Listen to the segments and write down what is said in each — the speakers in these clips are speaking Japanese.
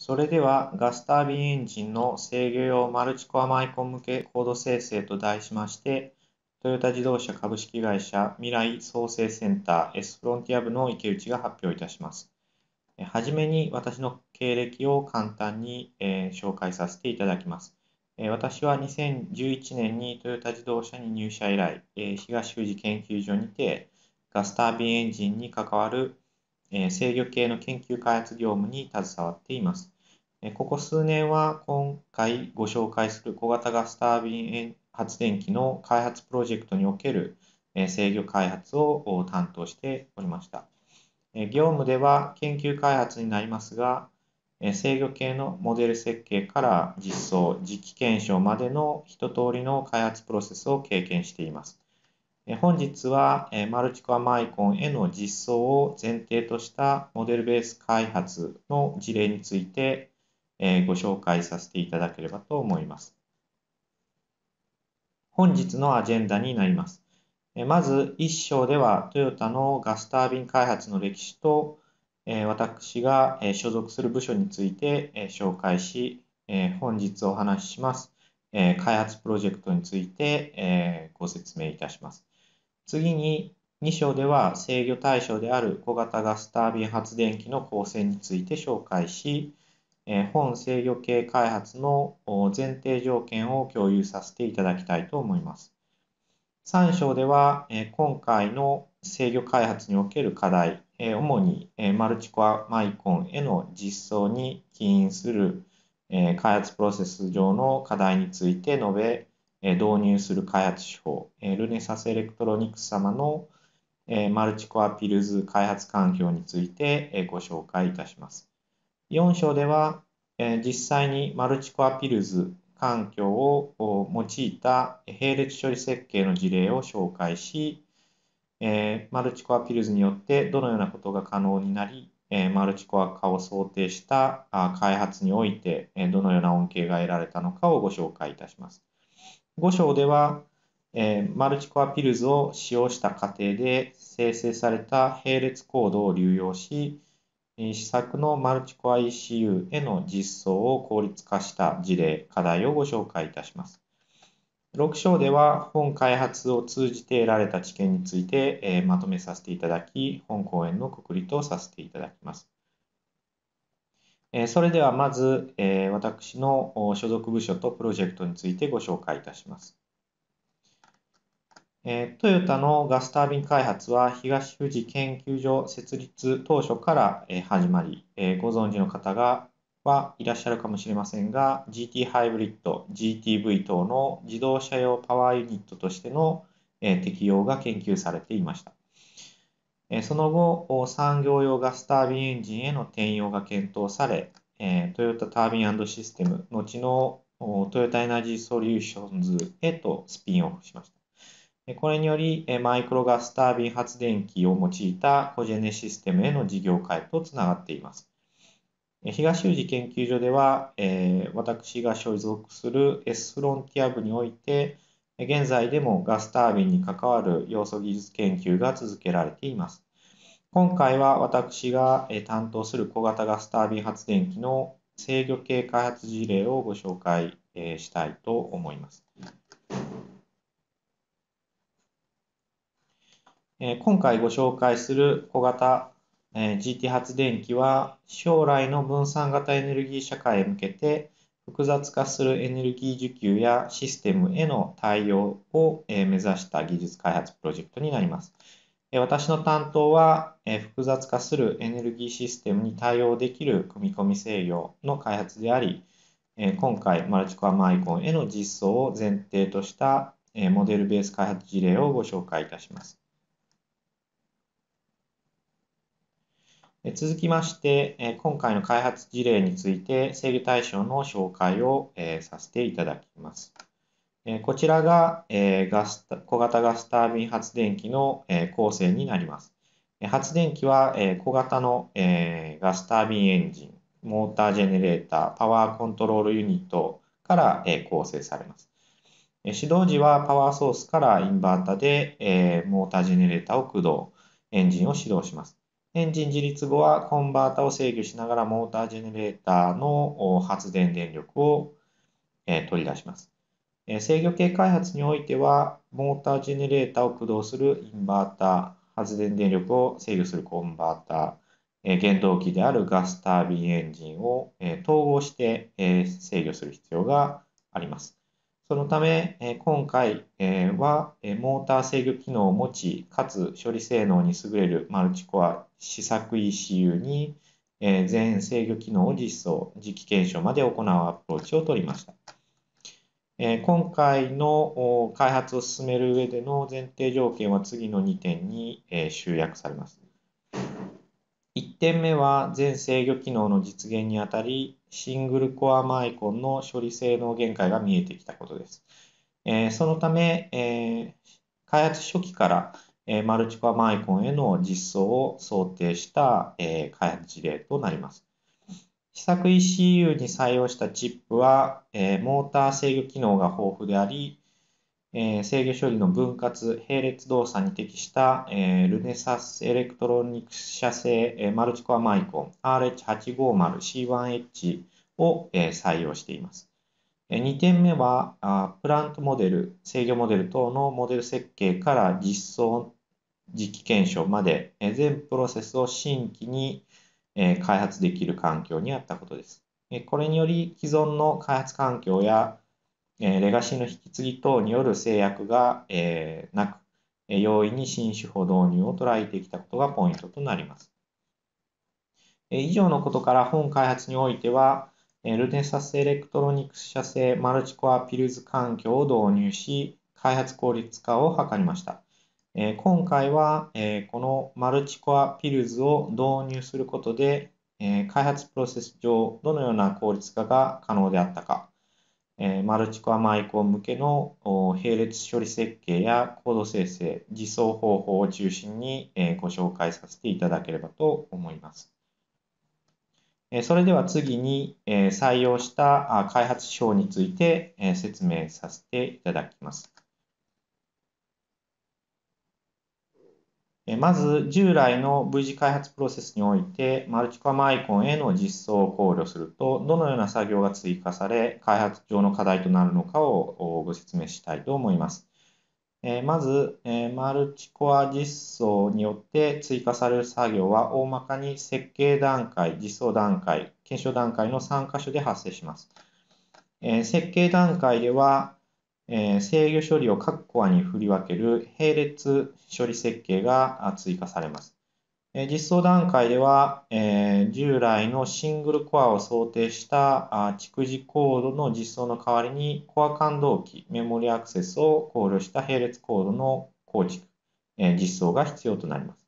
それではガスタービンエンジンの制御用マルチコアマイコン向けコード生成と題しまして、トヨタ自動車株式会社未来創生センター S フロンティア部の池内が発表いたします。はじめに私の経歴を簡単に、え紹介させていただきます。私は2011年にトヨタ自動車に入社以来、東富士研究所にてガスタービンエンジンに関わる制御系の研究開発業務に携わっています。ここ数年は今回ご紹介する小型ガスタービン発電機の開発プロジェクトにおける制御開発を担当しておりました。業務では研究開発になりますが、制御系のモデル設計から実装、実機検証までの一通りの開発プロセスを経験しています。本日はマルチコアマイコンへの実装を前提としたモデルベース開発の事例についてご紹介させていただければと思います。本日のアジェンダになります。まず1章ではトヨタのガスタービン開発の歴史と私が所属する部署について紹介し本日お話しします開発プロジェクトについてご説明いたします。次に2章では制御対象である小型ガスタービン発電機の構成について紹介し、本制御系開発の前提条件を共有させていただきたいと思います。3章では今回の制御開発における課題、主にマルチコアマイコンへの実装に起因する開発プロセス上の課題について述べ、導入する開発手法、ルネサスエレクトロニクス様のマルチコアピルズ開発環境についてご紹介いたします。4章では実際にマルチコアピルズ環境を用いた並列処理設計の事例を紹介し、マルチコアピルズによってどのようなことが可能になり、マルチコア化を想定した開発においてどのような恩恵が得られたのかをご紹介いたします。5章では、えー、マルチコアピルズを使用した過程で生成された並列コードを流用し、施策のマルチコア ECU への実装を効率化した事例、課題をご紹介いたします。6章では本開発を通じて得られた知見について、えー、まとめさせていただき、本講演のくくりとさせていただきます。それではまず、私の所属部署とプロジェクトについてご紹介いたします。トヨタのガスタービン開発は東富士研究所設立当初から、始まり、ご存知の方がはいらっしゃるかもしれませんが GT ハイブリッド GTV 等の自動車用パワーユニットとしての、適用が研究されていました。その後、産業用ガスタービンエンジンへの転用が検討され、トヨタタービンシステム、後のトヨタエナジーソリューションズへとスピンオフしました。これにより、マイクロガスタービン発電機を用いたコジェネシステムへの事業化とつながっています。東宇治研究所では、私が所属する S フロンティア部において、現在でもガスタービンに関わる要素技術研究が続けられています。今回は私が担当する小型ガスタービン発電機の制御系開発事例をご紹介したいと思います。今回ご紹介する小型 GT 発電機は将来の分散型エネルギー社会へ向けて複雑化するエネルギー需給やシステムへの対応を目指した技術開発プロジェクトになります。私の担当は、複雑化するエネルギーシステムに対応できる組み込み制御の開発であり、今回、マルチコアマイコンへの実装を前提としたモデルベース開発事例をご紹介いたします。続きまして、今回の開発事例について制御対象の紹介をさせていただきます。こちらがガス小型ガスタービン発電機の構成になります。発電機は小型のガスタービンエンジン、モータージェネレーター、パワーコントロールユニットから構成されます。始動時はパワーソースからインバータでモータージェネレータを駆動、エンジンを始動します。エンジン自立後はコンバータを制御しながらモータージェネレーターの発電電力を取り出します。制御系開発においては、モータージェネレーターを駆動するインバータ発電電力を制御するコンバータ原動機であるガスタービンエンジンを統合して制御する必要があります。そのため、え今回はモーター制御機能を持ち、かつ処理性能に優れるマルチコア試作 ECU に全制御機能を実装、磁気検証まで行うアプローチを取りました。今回の開発を進める上での前提条件は次の2点に集約されます。1点目は全制御機能の実現にあたり、シングルコアマイコンの処理性能限界が見えてきたことです。えー、そのため、えー、開発初期から、えー、マルチコアマイコンへの実装を想定した、え開発事例となります。試作 ECU に採用したチップは、えモーター制御機能が豊富であり、制御処理の分割、並列動作に適した、ルネサスエレクトロニクス社製、マルチコアマイコン RH850C1H を、採用しています。2点目はプラントモデル、制御モデル等のモデル設計から実装、実機検証まで、全プロセスを新規に、開発できる環境にあったことです。これにより既存の開発環境やえレガシーの引き継ぎ等による制約が、えなく、え容易に新手法導入を捉えてきたことがポイントとなります。え以上のことから本開発においては、えルネサスエレクトロニクス社製マルチコアピルズ環境を導入し、開発効率化を図りました。え今回は、えこのマルチコアピルズを導入することで、え開発プロセス上どのような効率化が可能であったか、マルチコアマイコン向けの並列処理設計やコード生成、実装方法を中心に、ご紹介させていただければと思います。それでは次に、採用した開発手法について、説明させていただきます。まず、従来の V 字開発プロセスにおいて、マルチコアマアイコンへの実装を考慮すると、どのような作業が追加され、開発上の課題となるのかをご説明したいと思います。まず、マルチコア実装によって追加される作業は、大まかに設計段階、実装段階、検証段階の3箇所で発生します。設計段階では、え制御処理を各コアに振り分ける並列処理設計が追加されます。実装段階では、従来のシングルコアを想定した蓄次コードの実装の代わりに、コア感動器メモリアクセスを考慮した並列コードの構築、実装が必要となります。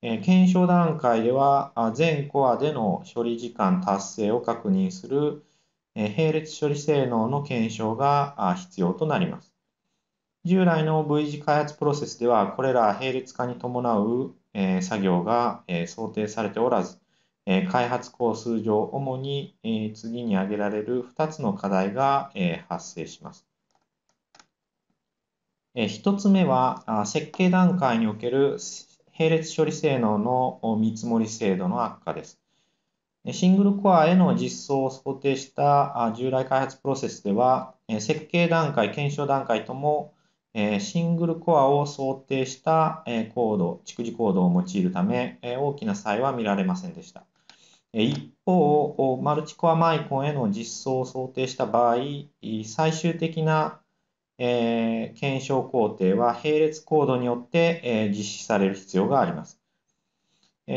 検証段階では、全コアでの処理時間達成を確認する並列処理性能の検証が必要となります。従来の V 字開発プロセスでは、これら並列化に伴う作業が想定されておらず、開発工数上、主に次に挙げられる2つの課題が発生します。1つ目は、設計段階における並列処理性能の見積もり精度の悪化です。シングルコアへの実装を想定した従来開発プロセスでは、設計段階、検証段階とも、シングルコアを想定したコード、蓄次コードを用いるため、大きな差異は見られませんでした。一方、マルチコアマイコンへの実装を想定した場合、最終的な検証工程は並列コードによって実施される必要があります。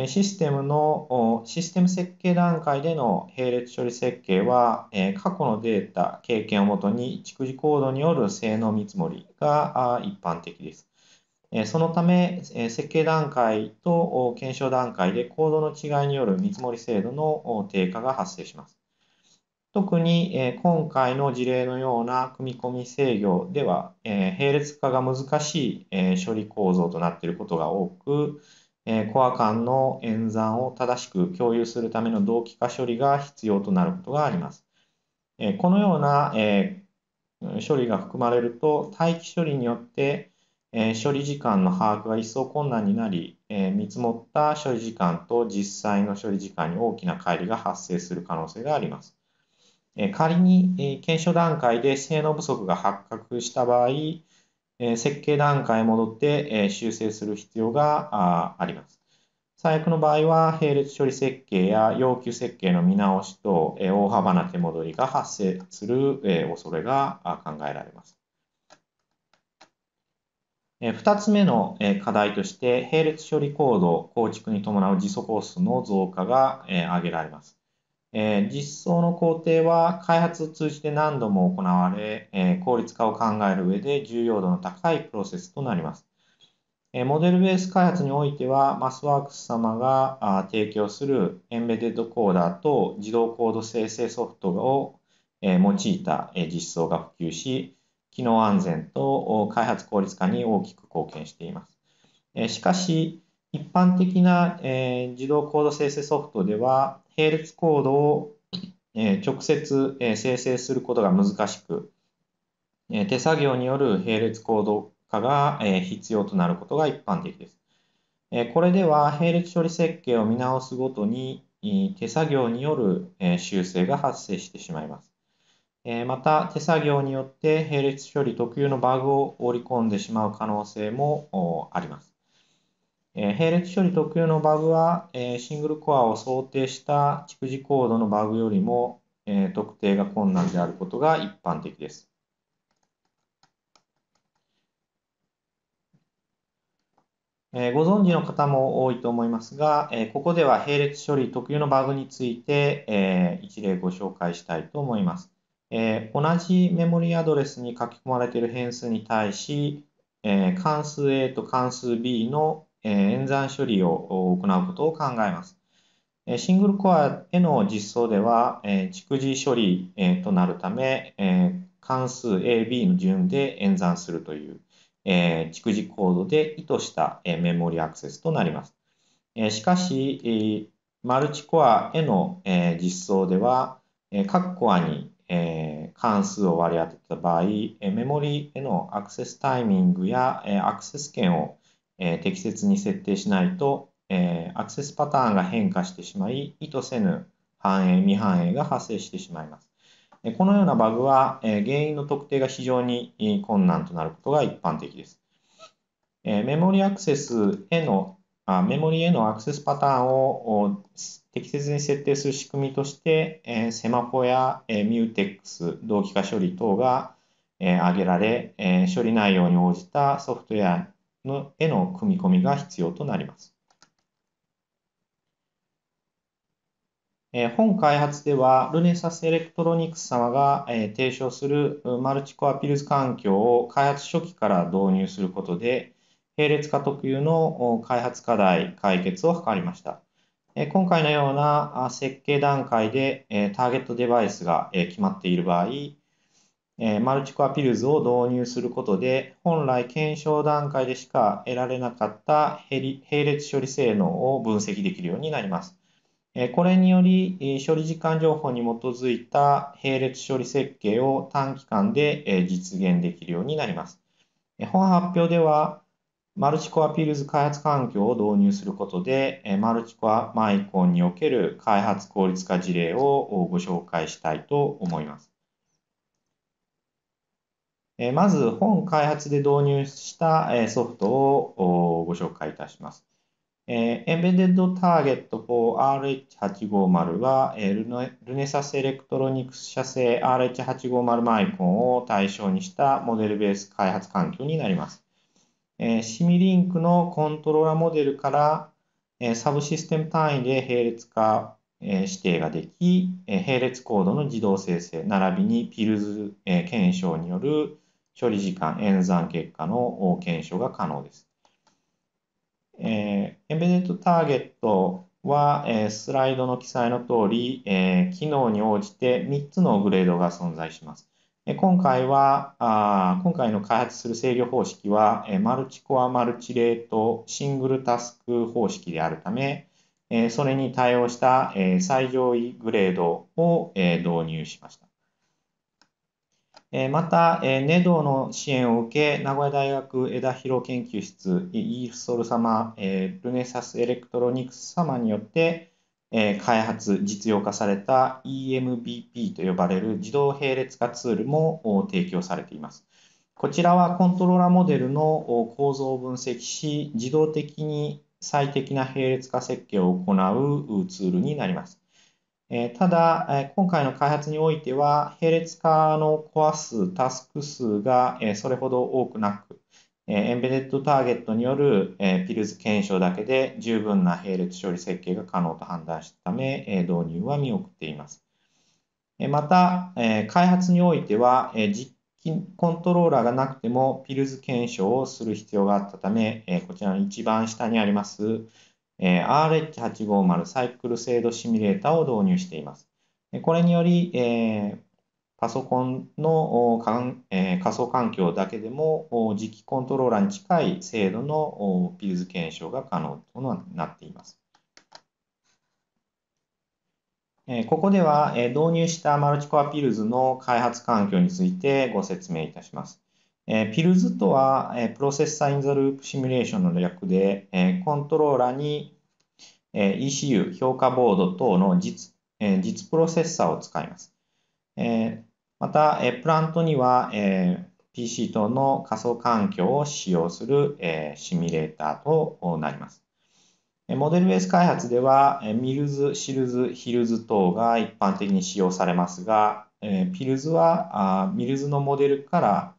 システムのシステム設計段階での並列処理設計は過去のデータ経験をもとに蓄次コードによる性能見積もりが一般的ですそのため設計段階と検証段階でコードの違いによる見積もり精度の低下が発生します特に今回の事例のような組み込み制御では並列化が難しい処理構造となっていることが多くえコア間の演算を正しく共有するための同期化処理が必要となることがあります。えこのような、え処理が含まれると、待機処理によって、え処理時間の把握が一層困難になり、え見積もった処理時間と実際の処理時間に大きな乖離が発生する可能性があります。仮に検証段階で性能不足が発覚した場合、え設計段階へ戻って、え修正する必要があります。最悪の場合は、並列処理設計や要求設計の見直しと、え大幅な手戻りが発生する、え恐れが考えられます。2つ目の課題として、並列処理コード構築に伴う時速コースの増加が挙げられます。え実装の工程は開発を通じて何度も行われ、え効率化を考える上で重要度の高いプロセスとなります。えモデルベース開発においては、マスワークス様が提供するエンベデッドコーダーと自動コード生成ソフトを用いた実装が普及し、機能安全と開発効率化に大きく貢献しています。しかし、一般的な自動コード生成ソフトでは、並列コードを、え直接、え生成することが難しく、え手作業による並列コード化が、え必要となることが一般的です。えこれでは並列処理設計を見直すごとに、手作業による、え修正が発生してしまいます。また手作業によって並列処理特有のバグを織り込んでしまう可能性もあります。え並列処理特有のバグは、えシングルコアを想定した蓄次コードのバグよりも、え特定が困難であることが一般的です。えご存知の方も多いと思いますが、えここでは並列処理特有のバグについて、え一例ご紹介したいと思います、え同じメモリアドレスに書き込まれている変数に対し、え関数 A と関数 B の演算処理を行うことを考えます。シングルコアへの実装では、蓄次処理となるため、関数 A、B の順で演算するという、蓄次コードで意図したメモリアクセスとなります。しかし、マルチコアへの実装では、各コアに関数を割り当てた場合、メモリへのアクセスタイミングやアクセス権をえ適切に設定しないと、えアクセスパターンが変化してしまい、意図せぬ反映、未反映が発生してしまいます。このようなバグは、え原因の特定が非常に困難となることが一般的です。えメモリアクセスへのあ、メモリへのアクセスパターンを適切に設定する仕組みとして、えセマコや、えミューテックス、同期化処理等が、え挙げられ、え処理内容に応じたソフトウェアのへの組み込みが必要となります。本開発では、ルネサスエレクトロニクス様が提唱するマルチコアピルズ環境を開発初期から導入することで、並列化特有の開発課題解決を図りました。今回のような設計段階でターゲットデバイスが決まっている場合、えマルチコアピルズを導入することで、本来検証段階でしか得られなかった並列処理性能を分析できるようになります。これにより、処理時間情報に基づいた並列処理設計を短期間で実現できるようになります。本発表では、マルチコアピルズ開発環境を導入することで、マルチコアマイコンにおける開発効率化事例をご紹介したいと思います。まず本開発で導入したソフトをご紹介いたします。Embedded Target for RH850 はルネサスエレクトロニクス社製 RH850 マイコンを対象にしたモデルベース開発環境になります。シミリンクのコントローラーモデルからサブシステム単位で並列化指定ができ、並列コードの自動生成、並びにピルズ検証による処理時間、演算結果の検証が可能です。えー、エンベデッドターゲットは、えー、スライドの記載の通り、えー、機能に応じて3つのグレードが存在します。え今回はあ、今回の開発する制御方式は、えマルチコア、マルチレート、シングルタスク方式であるため、えそれに対応した、え最上位グレードを、え導入しました。また、ネドの支援を受け、名古屋大学枝広研究室、イーソル様、ルネサスエレクトロニクス様によって、開発、実用化された EMBP と呼ばれる自動並列化ツールも提供されています。こちらはコントローラーモデルの構造を分析し、自動的に最適な並列化設計を行うツールになります。えただ、え今回の開発においては、並列化のコア数、タスク数が、えそれほど多くなく、えエンベデッドターゲットによる、えピルズ検証だけで十分な並列処理設計が可能と判断したため、え導入は見送っています。えまた、え開発においては、え実機コントローラーがなくてもピルズ検証をする必要があったため、えこちらの一番下にありますえ RH850 サイクル精度シミュレーターを導入しています。これにより、えパソコンのかん、え仮想環境だけでも磁気コントローラーに近い精度のピルズ検証が可能となっています。ここでは導入したマルチコアピルズの開発環境についてご説明いたします。えピルズとは、えプロセッサーインザループシミュレーションの略で、えコントローラに、え ECU、評価ボード等の実,、え実プロセッサーを使います。えまた、えプラントには、え PC 等の仮想環境を使用する、えシミュレーターとなります。モデルベース開発では、ミルズ、シルズ、ヒルズ等が一般的に使用されますが、ピルズはミルズのモデルから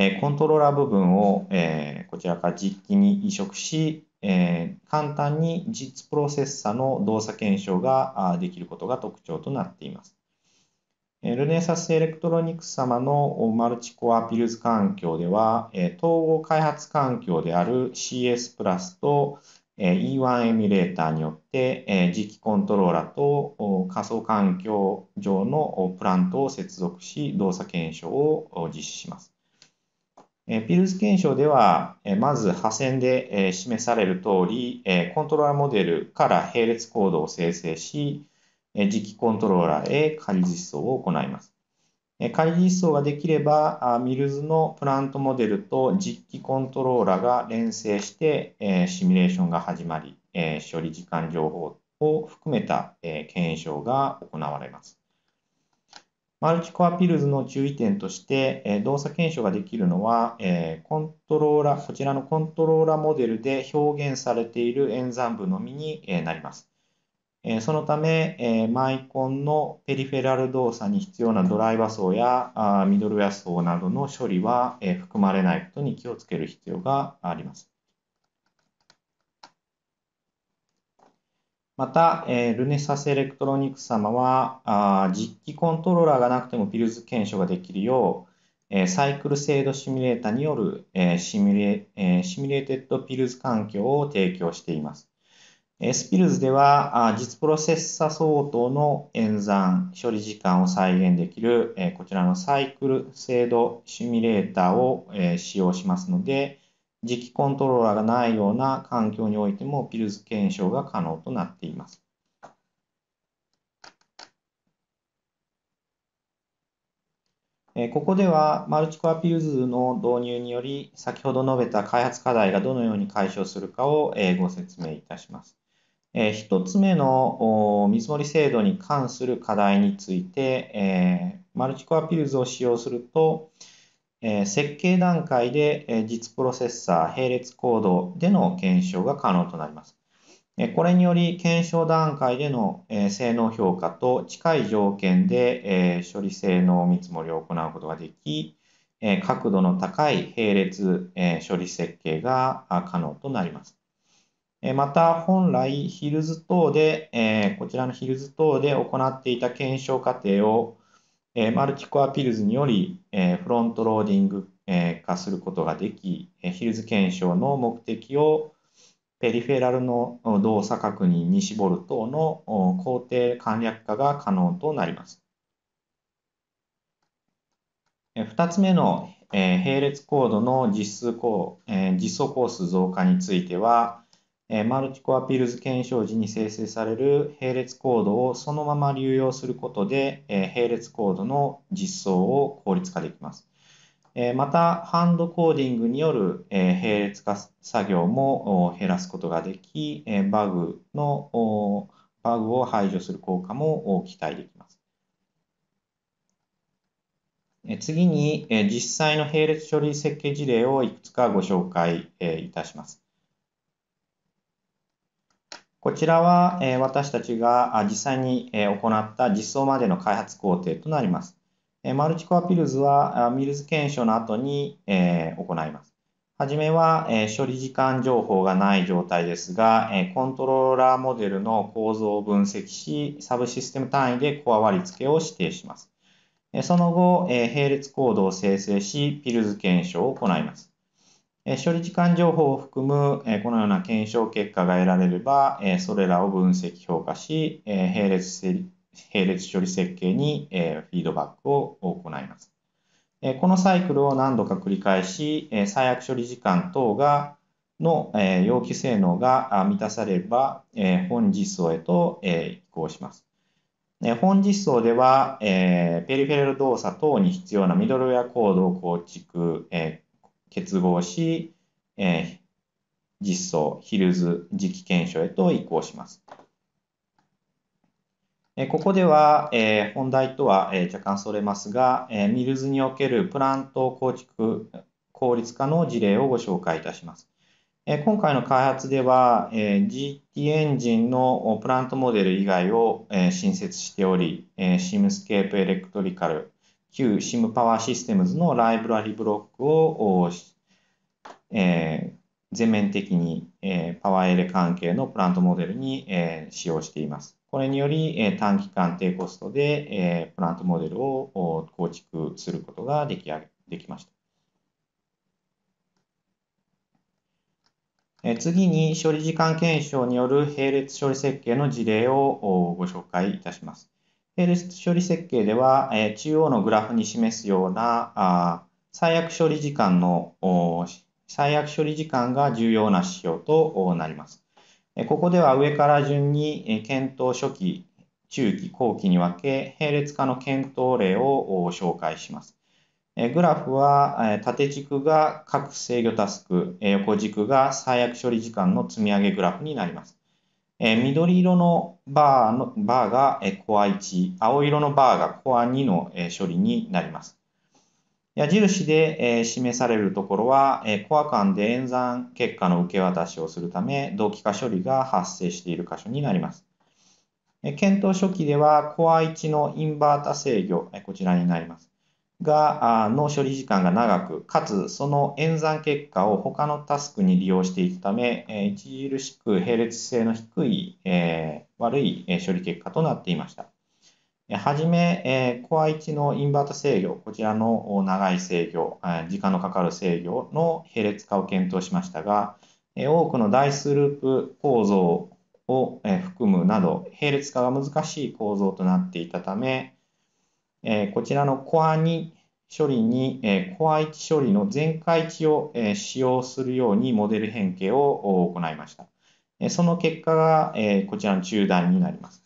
えコントローラー部分を、えこちらから実機に移植し、え簡単に実プロセッサの動作検証ができることが特徴となっています。ルネサスエレクトロニクス様のマルチコアピルズ環境では、統合開発環境である CS プラスと E1 エミュレーターによって、磁気コントローラーと仮想環境上のプラントを接続し、動作検証を実施します。ピルス検証では、まず破線で示される通り、コントローラーモデルから並列コードを生成し、磁気コントローラーへ仮実装を行います。仮実装ができれば、ミルズのプラントモデルと実機コントローラが連成して、シミュレーションが始まり、処理時間情報を含めた検証が行われます。マルチコアピルズの注意点として、動作検証ができるのは、コントローラ、こちらのコントローラモデルで表現されている演算部のみに、なります。そのため、マイコンのペリフェラル動作に必要なドライバ層やミドルウェア層などの処理は、含まれないことに気をつける必要があります。また、えルネサスエレクトロニクス様はあ実機コントローラーがなくてもピルズ検証ができるよう、えサイクル精度シミュレーターによる、えシミュレえシミュレーテッドピルズ環境を提供しています。スピルズでは、実プロセッサ相当の演算、処理時間を再現できる、こちらのサイクル精度シミュレーターを使用しますので、磁気コントローラーがないような環境においてもピルス検証が可能となっています。ここではマルチコアピルズの導入により先ほど述べた開発課題がどのように解消するかをご説明いたします。1つ目の見積もり制度に関する課題についてマルチコアピルズを使用するとえ設計段階で、え実プロセッサー並列コードでの検証が可能となります。えこれにより検証段階での、え性能評価と近い条件で、え処理性能見積もりを行うことができ、え角度の高い並列、え処理設計が可能となります。また本来ヒルズ等で、こちらのヒルズ等で行っていた検証過程をえマルチコアピルズにより、えフロントローディング、え化することができ、えヒルズ検証の目的をペリフェラルの動作確認に絞る等の工程簡略化が可能となります。2つ目の並列コードの実装コース増加については、マルチコアピールズ検証時に生成される並列コードをそのまま流用することで、並列コードの実装を効率化できます。また、ハンドコーディングによる、並列化作業も減らすことができ、バグのバグを排除する効果も期待できます。次に、実際の並列処理設計事例をいくつかご紹介いたします。こちらは、え私たちが実際に、え行った実装までの開発工程となります。えマルチコアピルズはミルズ検証の後に、え行います。はじめは、え処理時間情報がない状態ですが、えコントローラーモデルの構造を分析し、サブシステム単位でコア割り付けを指定します。その後、並列コードを生成し、ピルズ検証を行います。処理時間情報を含むこのような検証結果が得られれば、それらを分析評価し、並列並列処理設計にフィードバックを行います。このサイクルを何度か繰り返し、最悪処理時間等がの容器性能が満たされれば、本実装へと移行します。本実装では、ペリフェラル動作等に必要なミドルウェアコードを構築、結合し、えー、実装、ヒルズ磁気検証へと移行します。えここでは、え本題とは、え若干それますが、えミルズにおけるプラント構築効率化の事例をご紹介いたします。え今回の開発では、え GT エンジンのプラントモデル以外を、え新設しており、えシムスケープエレクトリカル、旧 SIM パワーシステムズのライブラリブロックを、えー、全面的に、えー、パワーエレ関係のプラントモデルに、えー、使用しています。これにより、えー、短期間低コストで、えー、プラントモデルを構築することができできました。次に処理時間検証による並列処理設計の事例をご紹介いたします。並列処理設計では、え中央のグラフに示すようなあ最悪処理時間の最悪処理時間が重要な指標となります。ここでは上から順に検討初期、中期、後期に分け、並列化の検討例を紹介します。グラフは縦軸が各制御タスク、横軸が最悪処理時間の積み上げグラフになります。えー、緑色のバーのバーが、えー、コア1、青色のバーがコア2の、えー、処理になります。矢印で、えー、示されるところは、えー、コア間で演算結果の受け渡しをするため、同期化処理が発生している箇所になります。えー、検討初期では、コア1のインバータ制御、えー、こちらになります。が、の処理時間が長く、かつその演算結果を他のタスクに利用していくため、著しく並列性の低い、えー、悪い処理結果となっていました。はじめ、コア1のインバート制御、こちらの長い制御、時間のかかる制御の並列化を検討しましたが、多くのダイスループ構造を含むなど、並列化が難しい構造となっていたため、えこちらのコア2処理に、えコア1処理の全開値を、え使用するようにモデル変形を行いました。その結果が、えこちらの中断になります。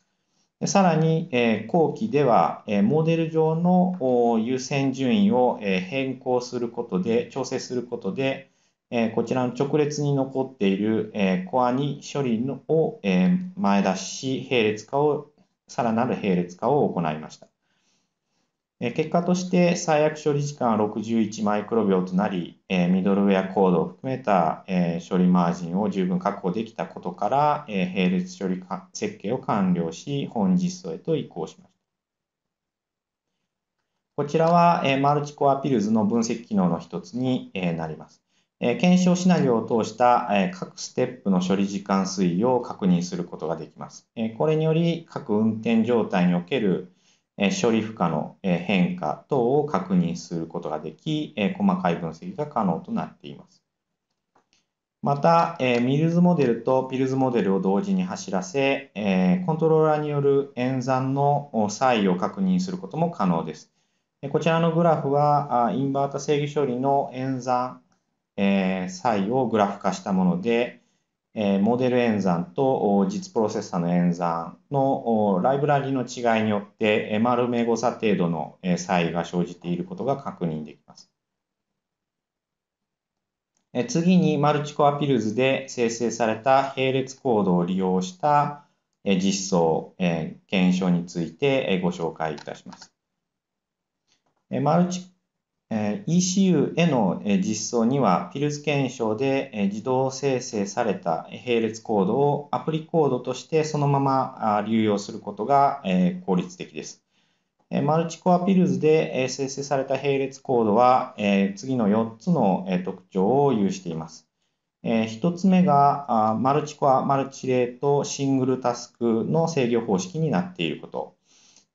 さらに、え後期では、えモデル上の優先順位を、え変更することで、調整することで、えこちらの直列に残っている、えコアに処理を、え前出し、並列化を、さらなる並列化を行いました。結果として最悪処理時間は61マイクロ秒となり、ミドルウェアコードを含めた処理マージンを十分確保できたことから、並列処理設計を完了し、本実装へと移行しました。こちらはマルチコアピルズの分析機能の一つになります。検証シナリオを通した各ステップの処理時間推移を確認することができます。これにより各運転状態における処理負荷の変化等を確認することができ、細かい分析が可能となっています。また、ミルズモデルとピルズモデルを同時に走らせ、コントローラーによる演算の差異を確認することも可能です。こちらのグラフは、インバータ制御処理の演算、差異をグラフ化したもので、えモデル演算と実プロセッサの演算のライブラリの違いによって丸目誤差程度の差異が生じていることが確認できます。次にマルチコアピルズで生成された並列コードを利用した実装、検証についてご紹介いたします。マルチ ECU への実装には、ピルス検証で自動生成された並列コードをアプリコードとしてそのまま流用することが効率的です。マルチコアピルズで生成された並列コードは、次の4つの特徴を有しています。1つ目が、マルチコア、マルチレート、シングルタスクの制御方式になっていること。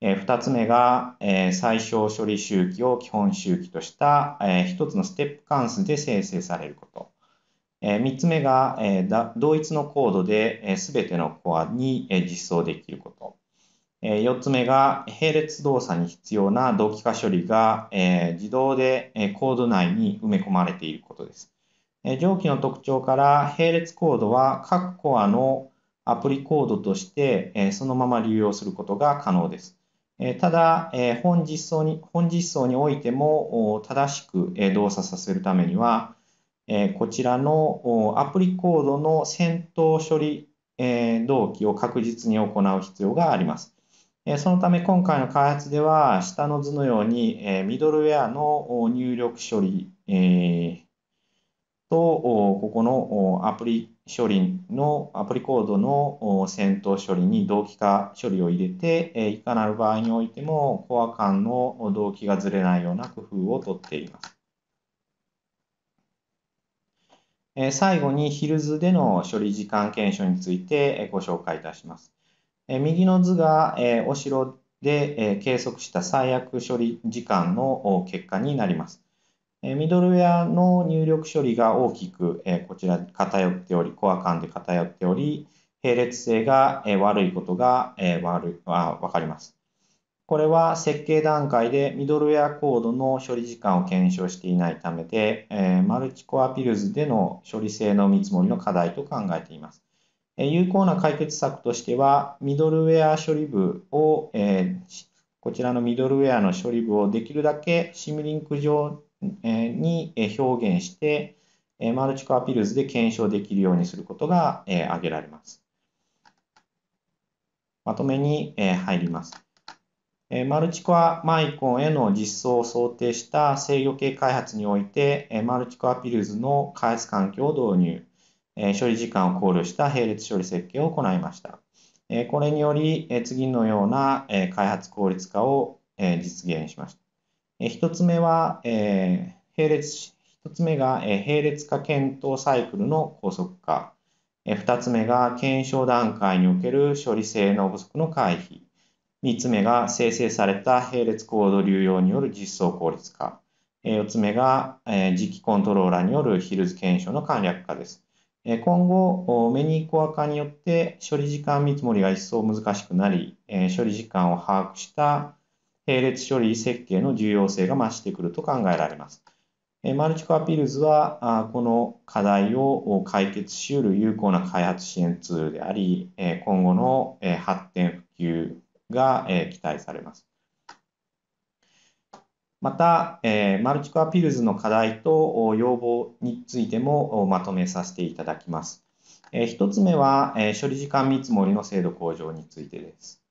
2つ目が、最小処理周期を基本周期とした、1つのステップ関数で生成されること。3つ目が、同一のコードで、全てのコアに、実装できること。4つ目が並列動作に必要な同期化処理が、自動で、コード内に埋め込まれていることです。上記の特徴から並列コードは各コアのアプリコードとして、そのまま流用することが可能です。ただ、本実装に本実装においても正しく動作させるためには、こちらのアプリコードの先頭処理動機を確実に行う必要があります。そのため今回の開発では下の図のようにミドルウェアの入力処理とここのアプリ処理のアプリコードの先頭処理に同期化処理を入れて、いかなる場合においてもコア間の同期がずれないような工夫をとっています。最後にヒルズでの処理時間検証についてご紹介いたします。右の図がお城で計測した最悪処理時間の結果になります。ミドルウェアの入力処理が大きくこちらに偏っており、コア間で偏っており、並列性が悪いことが分かります。これは設計段階でミドルウェアコードの処理時間を検証していないためで、マルチコアピルズでの処理性の見積もりの課題と考えています。有効な解決策としては、ミドルウェア処理部を、こちらのミドルウェアの処理部をできるだけシムリンク上に表現して、マルチコアピルズで検証できるようにすることが挙げられます。まとめに入ります。マルチコアマイコンへの実装を想定した制御系開発において、マルチコアピルズの開発環境を導入、処理時間を考慮した並列処理設計を行いました。これにより、次のような開発効率化を実現しました。1つ目は、えー、並列、1つ目が、え並列化検討サイクルの高速化、え2つ目が検証段階における処理性能不足の回避、3つ目が生成された並列コード流用による実装効率化、4つ目が磁気コントローラーによるヒルズ検証の簡略化です。今後、メニーコア化によって処理時間見積もりが一層難しくなり、処理時間を把握した並列処理設計の重要性が増してくると考えられます。マルチコアピールズは、この課題を解決しうる有効な開発支援ツールであり、今後の発展、普及が期待されます。また、マルチコアピールズの課題と要望についてもまとめさせていただきます。1つ目は、処理時間見積もりの精度向上についてです。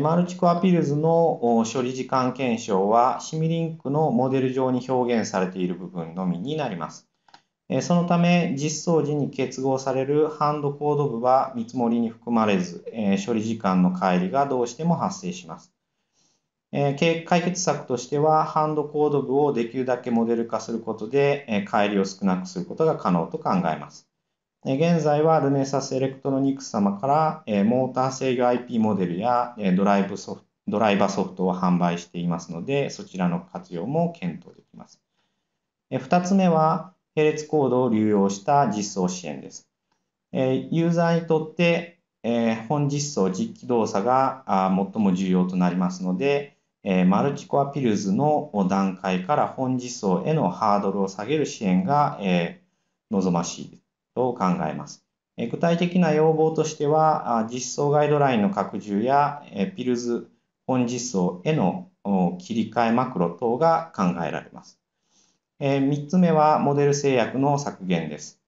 マルチコアピールズの処理時間検証はシミリンクのモデル上に表現されている部分のみになります。そのため実装時に結合されるハンドコード部は見積もりに含まれず、処理時間の乖離がどうしても発生します。解決策としては、ハンドコード部をできるだけモデル化することで、帰りを少なくすることが可能と考えます。現在はルネサスエレクトロニクス様からモーター制御 IP モデルやドライブソフトドライバーソフトを販売していますので、そちらの活用も検討できます。2つ目は、並列コードを流用した実装支援です。ユーザーにとって、本実装、実機動作が最も重要となりますので、マルチコアピルズの段階から本実装へのハードルを下げる支援が望ましいです。と考えます。具体的な要望としては、実装ガイドラインの拡充や、ピルズ本実装への切り替えマクロ等が考えられます。3つ目は、モデル制約の削減です。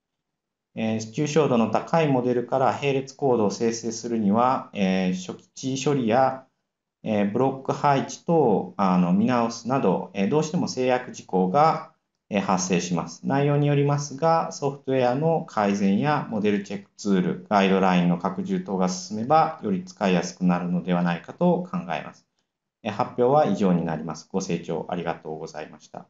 抽象度の高いモデルから並列コードを生成するには、初期値処理やブロック配置等あの見直すなど、どうしても制約事項が発生します。内容によりますが、ソフトウェアの改善やモデルチェックツール、ガイドラインの拡充等が進めば、より使いやすくなるのではないかと考えます。発表は以上になります。ご清聴ありがとうございました。